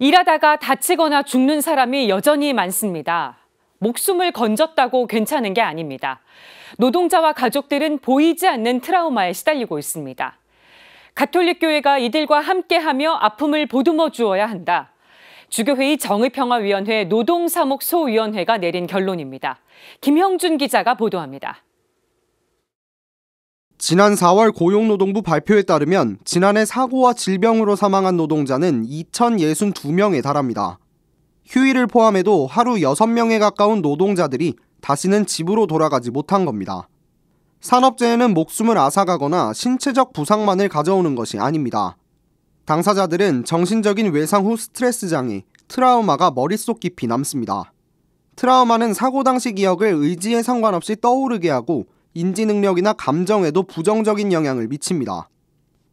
일하다가 다치거나 죽는 사람이 여전히 많습니다. 목숨을 건졌다고 괜찮은 게 아닙니다. 노동자와 가족들은 보이지 않는 트라우마에 시달리고 있습니다. 가톨릭 교회가 이들과 함께하며 아픔을 보듬어 주어야 한다. 주교회의 정의평화위원회 노동사목 소위원회가 내린 결론입니다. 김형준 기자가 보도합니다. 지난 4월 고용노동부 발표에 따르면 지난해 사고와 질병으로 사망한 노동자는 2,062명에 달합니다. 휴일을 포함해도 하루 6명에 가까운 노동자들이 다시는 집으로 돌아가지 못한 겁니다. 산업재해는 목숨을 앗아가거나 신체적 부상만을 가져오는 것이 아닙니다. 당사자들은 정신적인 외상 후 스트레스 장애, 트라우마가 머릿속 깊이 남습니다. 트라우마는 사고 당시 기억을 의지에 상관없이 떠오르게 하고 인지 능력이나 감정에도 부정적인 영향을 미칩니다.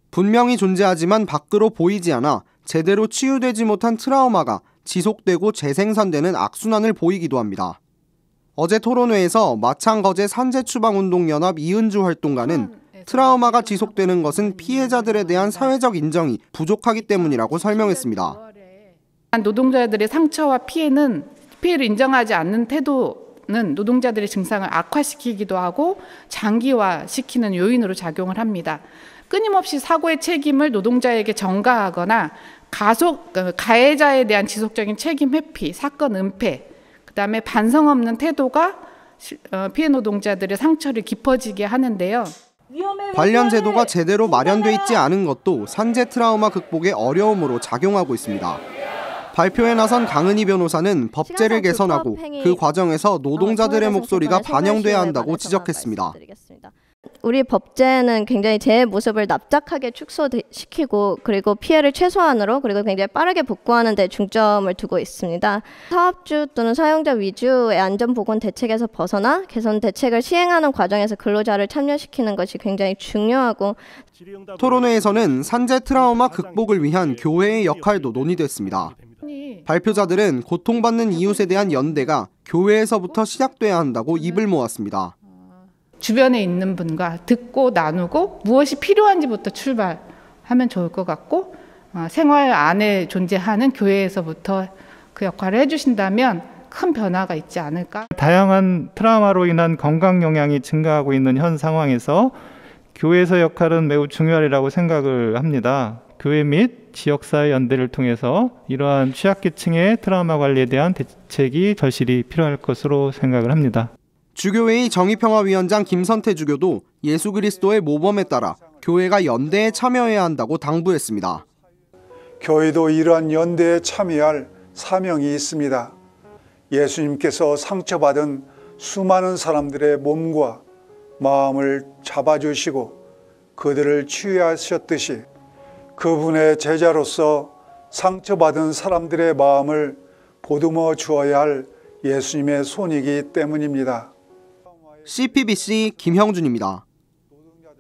분명히 존재하지만 밖으로 보이지 않아 제대로 치유되지 못한 트라우마가 지속되고 재생산되는 악순환을 보이기도 합니다. 어제 토론회에서 마창거제 산재추방운동연합 이은주 활동가는 트라우마가 지속되는 것은 피해자들에 대한 사회적 인정이 부족하기 때문이라고 설명했습니다. 노동자들의 상처와 피해는 피해를 인정하지 않는 태도 는 노동자들의 증상을 악화시키기도 하고 장기화시키는 요인으로 작용을 합니다. 끊임없이 사고의 책임을 노동자에게 전가하거나 가속 그 가해자에 대한 지속적인 책임 회피, 사건 은폐, 그다음에 반성 없는 태도가 어, 피해 노동자들의 상처를 깊어지게 하는데요. 관련 제도가 제대로 마련돼 있지 않은 것도 산재 트라우마 극복의 어려움으로 작용하고 있습니다. 발표에 나선 강은희 변호사는 법제를 그 개선하고 그 과정에서 노동자들의 목소리가 반영돼야 한다고 지적했습니다. 우리 법제는 굉장히 재해 모습을 납작하게 축소시키고 그리고 피해를 최소한으로 그리고 굉장히 빠르게 복구하는 데 중점을 두고 있습니다. 사업주 또는 사용자 위주의 안전보건 대책에서 벗어나 개선 대책을 시행하는 과정에서 근로자를 참여시키는 것이 굉장히 중요하고 토론회에서는 산재 트라우마 극복을 위한 교회의 역할도 논의됐습니다. 발표자들은 고통받는 이웃에 대한 연대가 교회에서부터 시작돼야 한다고 입을 모았습니다. 주변에 있는 분과 듣고 나누고 무엇이 필요한지부터 출발하면 좋을 것 같고 어, 생활 안에 존재하는 교회에서부터 그 역할을 해주신다면 큰 변화가 있지 않을까. 다양한 트라우마로 인한 건강 영향이 증가하고 있는 현 상황에서 교회에서 역할은 매우 중요하리라고 생각을 합니다. 교회 및 지역사회 연대를 통해서 이러한 취약계층의 트라우마 관리에 대한 대책이 절실히 필요할 것으로 생각을 합니다. 주교회의 정의평화위원장 김선태 주교도 예수 그리스도의 모범에 따라 교회가 연대에 참여해야 한다고 당부했습니다. 교회도 이러한 연대에 참여할 사명이 있습니다. 예수님께서 상처받은 수많은 사람들의 몸과 마음을 잡아주시고 그들을 치유하셨듯이 그분의 제자로서 상처받은 사람들의 마음을 보듬어 주어야 할 예수님의 손이기 때문입니다. CPBC 김형준입니다.